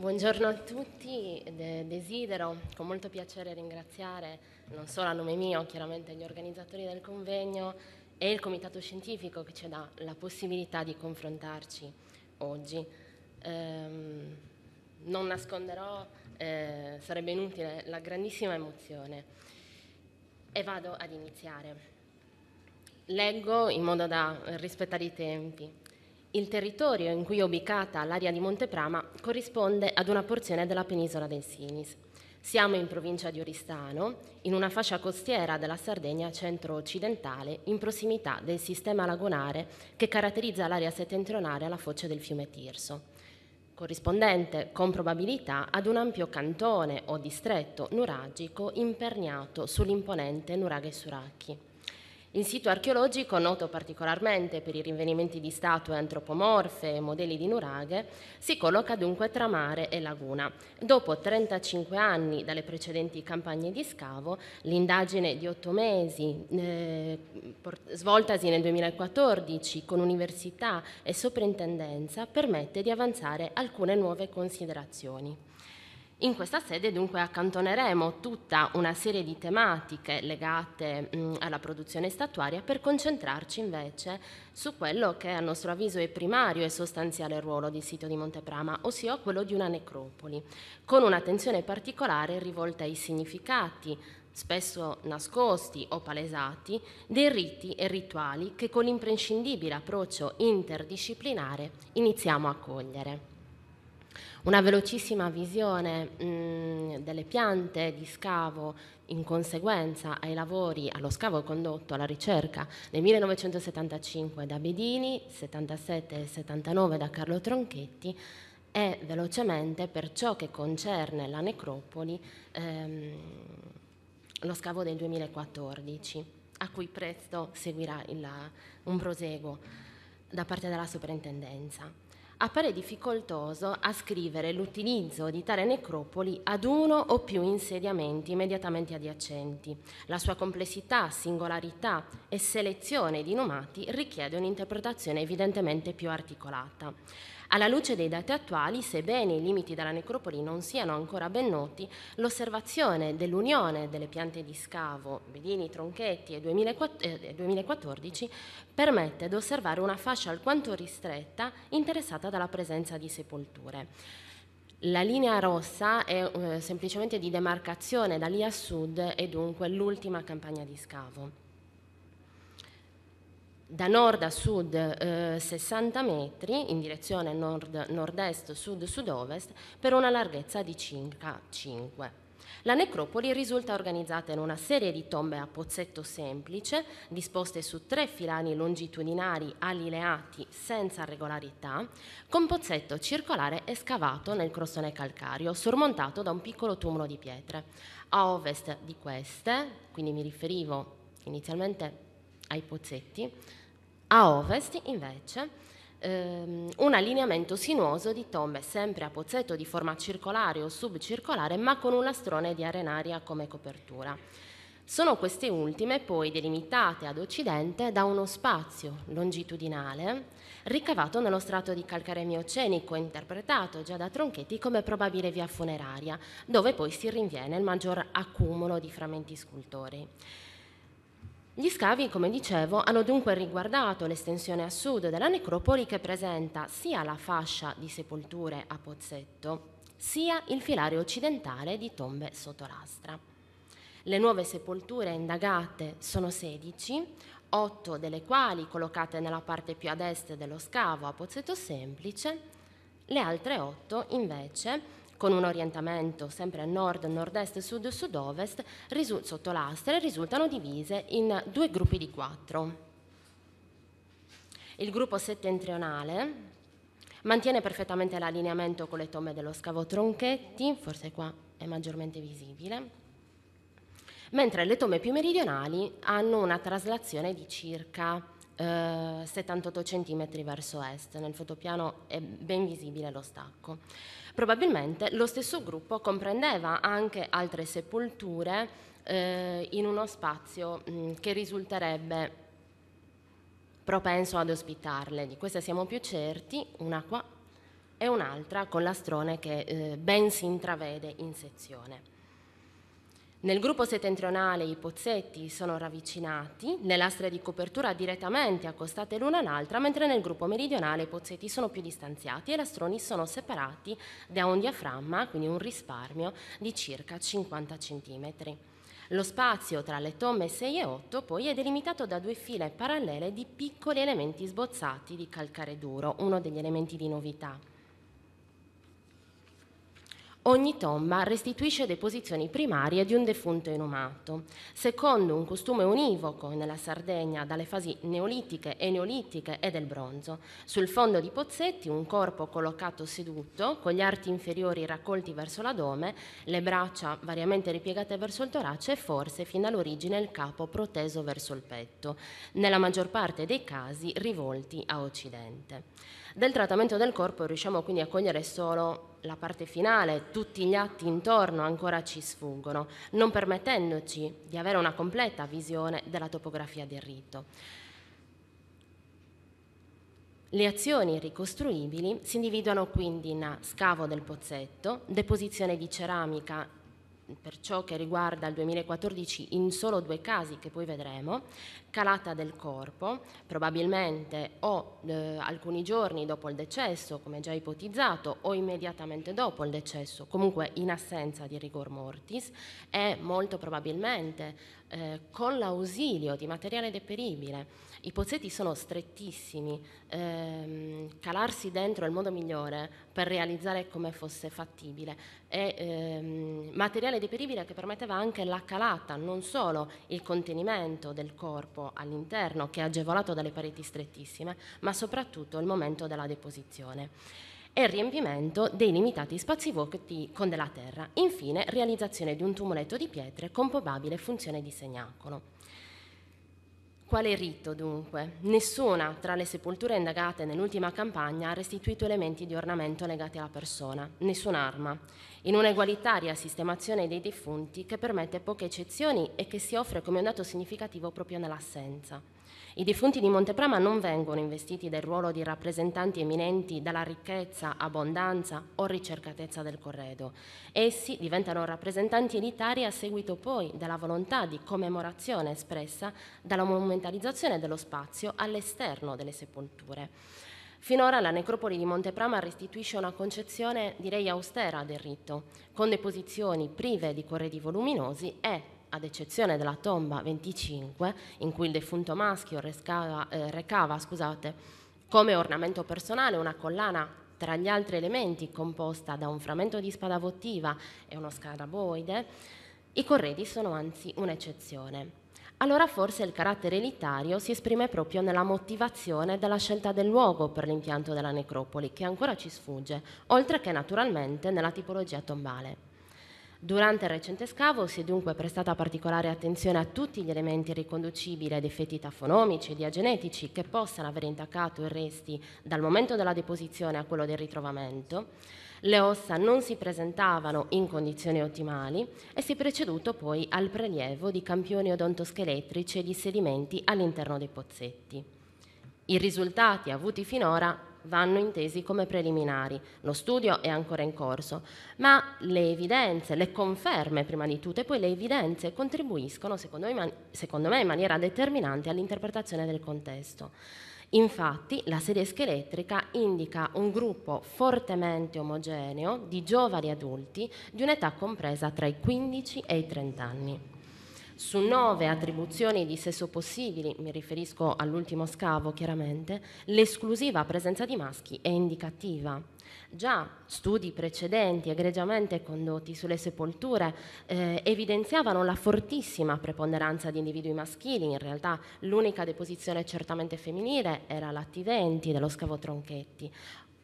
Buongiorno a tutti, desidero con molto piacere ringraziare non solo a nome mio, chiaramente gli organizzatori del convegno e il comitato scientifico che ci dà la possibilità di confrontarci oggi. Ehm, non nasconderò, eh, sarebbe inutile, la grandissima emozione e vado ad iniziare. Leggo in modo da rispettare i tempi. Il territorio in cui è ubicata l'area di Monteprama corrisponde ad una porzione della penisola del Sinis. Siamo in provincia di Oristano, in una fascia costiera della Sardegna centro-occidentale, in prossimità del sistema lagunare che caratterizza l'area settentrionale alla foce del fiume Tirso, corrispondente con probabilità ad un ampio cantone o distretto nuragico imperniato sull'imponente Nuraghe Suracchi. Il sito archeologico, noto particolarmente per i rinvenimenti di statue antropomorfe e modelli di nuraghe, si colloca dunque tra mare e laguna. Dopo 35 anni dalle precedenti campagne di scavo, l'indagine di otto mesi, eh, svoltasi nel 2014 con università e soprintendenza, permette di avanzare alcune nuove considerazioni. In questa sede dunque accantoneremo tutta una serie di tematiche legate mh, mm, alla produzione statuaria per concentrarci invece su quello che a nostro avviso è primario e sostanziale ruolo di sito di Monteprama, ossia quello di una necropoli, con un'attenzione particolare rivolta ai significati spesso nascosti o palesati, dei riti e rituali che con l'imprescindibile approccio interdisciplinare iniziamo a cogliere. Una velocissima visione mh, mm, delle piante di scavo in conseguenza ai lavori, allo scavo condotto alla ricerca nel 1975 da Bedini, 77 e 79 da Carlo Tronchetti e velocemente per ciò che concerne la necropoli ehm, lo scavo del 2014, a cui presto seguirà il, un proseguo da parte della soprintendenza appare difficoltoso ascrivere l'utilizzo di tale necropoli ad uno o più insediamenti immediatamente adiacenti. La sua complessità, singolarità e selezione di nomati richiede un'interpretazione evidentemente più articolata. Alla luce dei dati attuali, sebbene i limiti della necropoli non siano ancora ben noti, l'osservazione dell'unione delle piante di scavo Bedini, Tronchetti e 2014 eh, permette di osservare una fascia alquanto ristretta interessata dalla presenza di sepolture. La linea rossa è eh, semplicemente di demarcazione da lì a sud e dunque l'ultima campagna di scavo da nord a sud eh, 60 metri in direzione nord, nord-est, sud-sud-ovest per una larghezza di circa 5. La necropoli risulta organizzata in una serie di tombe a pozzetto semplice, disposte su tre filani longitudinali allineati senza regolarità, con pozzetto circolare escavato nel crostone calcario, sormontato da un piccolo tumulo di pietre. A ovest di queste, quindi mi riferivo inizialmente ai pozzetti, a ovest, invece, ehm, un allineamento sinuoso di tombe sempre a pozzetto di forma circolare o subcircolare, ma con un lastrone di arenaria come copertura. Sono queste ultime poi delimitate ad occidente da uno spazio longitudinale ricavato nello strato di calcare miocenico, interpretato già da Tronchetti come probabile via funeraria, dove poi si rinviene il maggior accumulo di frammenti scultori. Gli scavi, come dicevo, hanno dunque riguardato l'estensione a sud della necropoli che presenta sia la fascia di sepolture a Pozzetto, sia il filare occidentale di tombe sottolastra. Le nuove sepolture indagate sono 16, 8 delle quali collocate nella parte più ad est dello scavo a Pozzetto Semplice, le altre 8 invece con un orientamento sempre a nord, nord-est, sud, sud-ovest, sotto l'astra risultano divise in due gruppi di quattro. Il gruppo settentrionale mantiene perfettamente l'allineamento con le tombe dello scavo Tronchetti, forse qua è maggiormente visibile, mentre le tombe più meridionali hanno una traslazione di circa 78 eh, cm verso est. Nel fotopiano è ben visibile lo stacco. Probabilmente lo stesso gruppo comprendeva anche altre sepolture eh, in uno spazio mh, che risulterebbe propenso ad ospitarle. Di queste siamo più certi, una qua e un'altra con l'astrone che eh, ben si intravede in sezione. Nel gruppo settentrionale i pozzetti sono ravvicinati, le lastre di copertura direttamente accostate l'una all'altra, mentre nel gruppo meridionale i pozzetti sono più distanziati e i lastroni sono separati da un diaframma, quindi un risparmio di circa 50 cm. Lo spazio tra le tomme 6 e 8 poi è delimitato da due file parallele di piccoli elementi sbozzati di calcare duro, uno degli elementi di novità. Ogni tomba restituisce deposizioni primarie di un defunto inumato. Secondo un costume univoco nella Sardegna dalle fasi neolitiche, e neolitiche e del bronzo, sul fondo di Pozzetti un corpo collocato seduto, con gli arti inferiori raccolti verso l'addome, le braccia variamente ripiegate verso il torace e forse fin dall'origine il capo proteso verso il petto, nella maggior parte dei casi rivolti a occidente. Del trattamento del corpo riusciamo quindi a cogliere solo la parte finale, tutti gli atti intorno ancora ci sfuggono, non permettendoci di avere una completa visione della topografia del rito. Le azioni ricostruibili si individuano quindi in scavo del pozzetto, deposizione di ceramica per ciò che riguarda il 2014 in solo due casi che poi vedremo, calata del corpo, probabilmente o eh, alcuni giorni dopo il decesso, come già ipotizzato, o immediatamente dopo il decesso, comunque in assenza di rigor mortis, e molto probabilmente eh, con l'ausilio di materiale deperibile i pozzetti sono strettissimi, ehm, calarsi dentro è il modo migliore per realizzare come fosse fattibile. È ehm, materiale deperibile che permetteva anche la calata, non solo il contenimento del corpo all'interno, che è agevolato dalle pareti strettissime, ma soprattutto il momento della deposizione e il riempimento dei limitati spazi vuoti con della terra. Infine, realizzazione di un tumuletto di pietre con probabile funzione di segnacolo. Quale rito dunque? Nessuna tra le sepolture indagate nell'ultima campagna ha restituito elementi di ornamento legati alla persona, nessun'arma, in un'egualitaria sistemazione dei defunti che permette poche eccezioni e che si offre come un dato significativo proprio nell'assenza. I defunti di Monteprama non vengono investiti del ruolo di rappresentanti eminenti dalla ricchezza, abbondanza o ricercatezza del corredo. Essi diventano rappresentanti elitari a seguito poi della volontà di commemorazione espressa dalla monumentalizzazione dello spazio all'esterno delle sepolture. Finora la necropoli di Monteprama restituisce una concezione direi austera del rito, con deposizioni prive di corredi voluminosi e ad eccezione della tomba 25, in cui il defunto maschio rescava, eh, recava scusate, come ornamento personale una collana tra gli altri elementi composta da un frammento di spada votiva e uno scaraboide, i corredi sono anzi un'eccezione. Allora forse il carattere elitario si esprime proprio nella motivazione della scelta del luogo per l'impianto della necropoli, che ancora ci sfugge, oltre che naturalmente nella tipologia tombale. Durante il recente scavo si è dunque prestata particolare attenzione a tutti gli elementi riconducibili ad effetti tafonomici e diagenetici che possano aver intaccato i resti dal momento della deposizione a quello del ritrovamento. Le ossa non si presentavano in condizioni ottimali e si è preceduto poi al prelievo di campioni odontoscheletrici e di sedimenti all'interno dei pozzetti. I risultati avuti finora vanno intesi come preliminari. Lo studio è ancora in corso, ma le evidenze, le conferme prima di tutto e poi le evidenze contribuiscono, secondo me, secondo me in maniera determinante all'interpretazione del contesto. Infatti la sedesca scheletrica indica un gruppo fortemente omogeneo di giovani adulti di un'età compresa tra i 15 e i 30 anni. Su nove attribuzioni di sesso possibili, mi riferisco all'ultimo scavo chiaramente, l'esclusiva presenza di maschi è indicativa. Già studi precedenti egregiamente condotti sulle sepolture eh, evidenziavano la fortissima preponderanza di individui maschili, in realtà l'unica deposizione certamente femminile era l'attiventi dello scavo Tronchetti.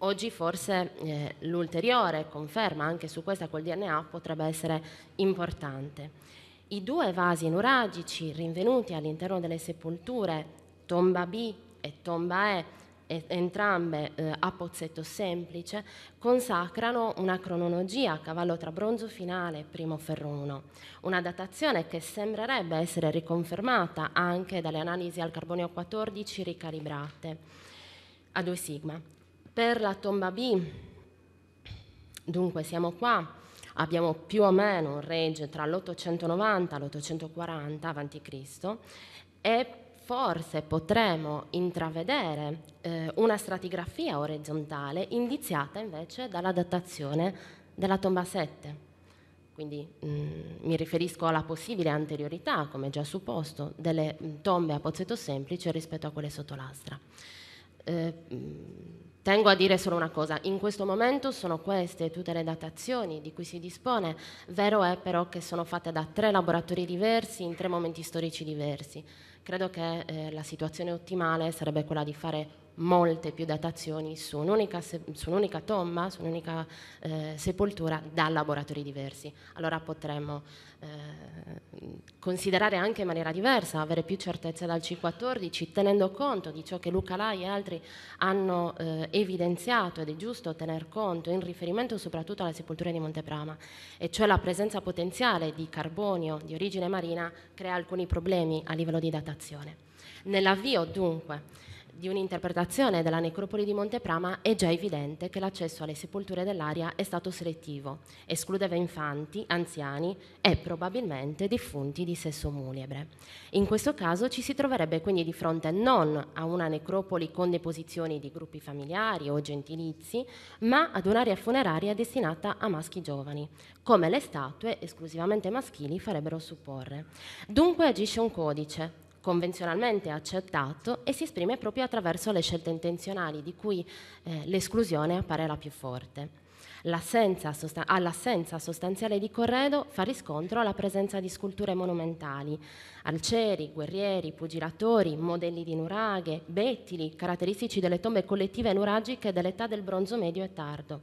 Oggi forse eh, l'ulteriore conferma anche su questa col DNA potrebbe essere importante. I due vasi nuragici rinvenuti all'interno delle sepolture, tomba B e tomba E, entrambe eh, a pozzetto semplice, consacrano una cronologia a cavallo tra bronzo finale e primo ferro 1, una datazione che sembrerebbe essere riconfermata anche dalle analisi al carbonio 14 ricalibrate a 2 sigma. Per la tomba B, dunque siamo qua, abbiamo più o meno un range tra l'890 e l'840 a.C. e forse potremo intravedere eh, una stratigrafia orizzontale indiziata invece dalla datazione della tomba 7. Quindi mh, mm, mi riferisco alla possibile anteriorità, come già supposto, delle mm, tombe a pozzetto semplice rispetto a quelle sotto lastra. Eh, mh, mm, Tengo a dire solo una cosa, in questo momento sono queste tutte le datazioni di cui si dispone, vero è però che sono fatte da tre laboratori diversi in tre momenti storici diversi. Credo che eh, la situazione ottimale sarebbe quella di fare molte più datazioni su un'unica, su un'unica tomba, su un'unica eh, sepoltura da laboratori diversi. Allora potremmo eh, considerare anche in maniera diversa, avere più certezza dal C14, tenendo conto di ciò che Luca Lai e altri hanno eh, evidenziato ed è giusto tener conto in riferimento soprattutto alla sepoltura di Monteprama, e cioè la presenza potenziale di carbonio di origine marina crea alcuni problemi a livello di datazione. Nell'avvio dunque di un'interpretazione della necropoli di Monteprama è già evidente che l'accesso alle sepolture dell'area è stato selettivo, escludeva infanti, anziani e probabilmente defunti di sesso muliebre. In questo caso ci si troverebbe quindi di fronte non a una necropoli con deposizioni di gruppi familiari o gentilizi, ma ad un'area funeraria destinata a maschi giovani, come le statue esclusivamente maschili farebbero supporre. Dunque agisce un codice, convenzionalmente accettato e si esprime proprio attraverso le scelte intenzionali, di cui eh, l'esclusione appare la più forte. L'assenza, all'assenza sostanziale di corredo fa riscontro alla presenza di sculture monumentali, arcieri, guerrieri, pugilatori, modelli di nuraghe, bettili, caratteristici delle tombe collettive nuragiche dell'età del bronzo medio e tardo.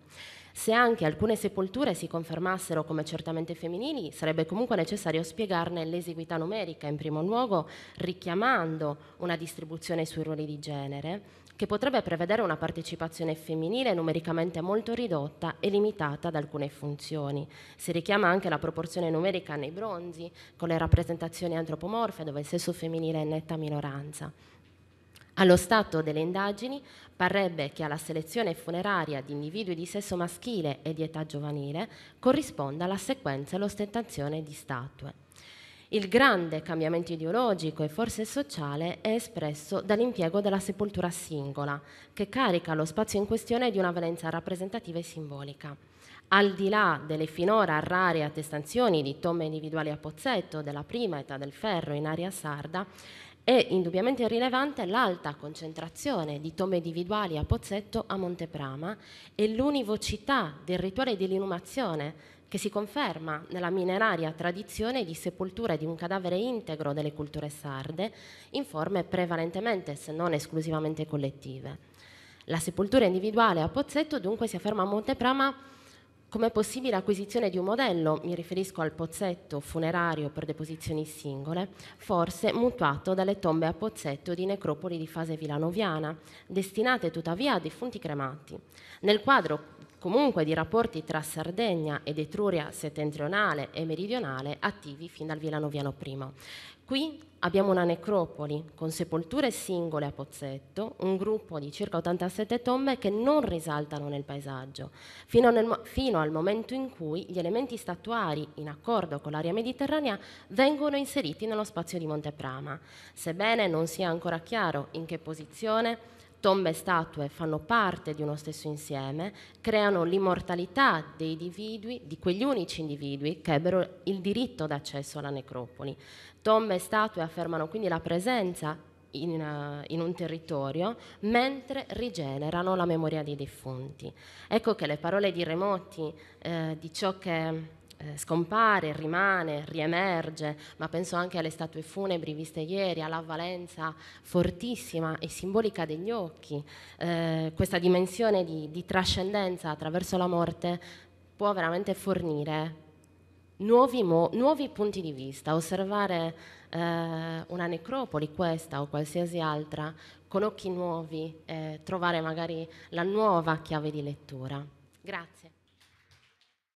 Se anche alcune sepolture si confermassero come certamente femminili, sarebbe comunque necessario spiegarne l'esiguità numerica, in primo luogo richiamando una distribuzione sui ruoli di genere, che potrebbe prevedere una partecipazione femminile numericamente molto ridotta e limitata ad alcune funzioni. Si richiama anche la proporzione numerica nei bronzi, con le rappresentazioni antropomorfe dove il sesso femminile è in netta minoranza. Allo stato delle indagini parrebbe che alla selezione funeraria di individui di sesso maschile e di età giovanile corrisponda la sequenza e l'ostentazione di statue. Il grande cambiamento ideologico e forse sociale è espresso dall'impiego della sepoltura singola, che carica lo spazio in questione di una valenza rappresentativa e simbolica. Al di là delle finora rare attestazioni di tombe individuali a Pozzetto, della prima età del ferro in area sarda, è indubbiamente rilevante l'alta concentrazione di tombe individuali a Pozzetto a Monteprama e l'univocità del rituale dell'inumazione che si conferma nella mineraria tradizione di sepoltura di un cadavere integro delle culture sarde in forme prevalentemente, se non esclusivamente collettive. La sepoltura individuale a Pozzetto dunque si afferma a Monteprama come possibile acquisizione di un modello, mi riferisco al pozzetto funerario per deposizioni singole, forse mutuato dalle tombe a pozzetto di necropoli di fase vilanoviana, destinate tuttavia a defunti cremati. Nel quadro comunque di rapporti tra Sardegna ed Etruria settentrionale e meridionale attivi fin dal Villanoviano I. Qui abbiamo una necropoli con sepolture singole a pozzetto, un gruppo di circa 87 tombe che non risaltano nel paesaggio, fino, nel, fino al momento in cui gli elementi statuari, in accordo con l'area mediterranea, vengono inseriti nello spazio di Monteprama, sebbene non sia ancora chiaro in che posizione Tombe e statue fanno parte di uno stesso insieme, creano l'immortalità dei individui, di quegli unici individui che ebbero il diritto d'accesso alla necropoli. Tombe e statue affermano quindi la presenza in, uh, in, un territorio mentre rigenerano la memoria dei defunti. Ecco che le parole di Remoti, eh, di ciò che eh, scompare, rimane, riemerge, ma penso anche alle statue funebri viste ieri, alla valenza fortissima e simbolica degli occhi. Eh, questa dimensione di, di trascendenza attraverso la morte può veramente fornire Nuovi, mo- nuovi, punti di vista, osservare eh, una necropoli, questa o qualsiasi altra, con occhi nuovi, eh, trovare magari la nuova chiave di lettura. Grazie.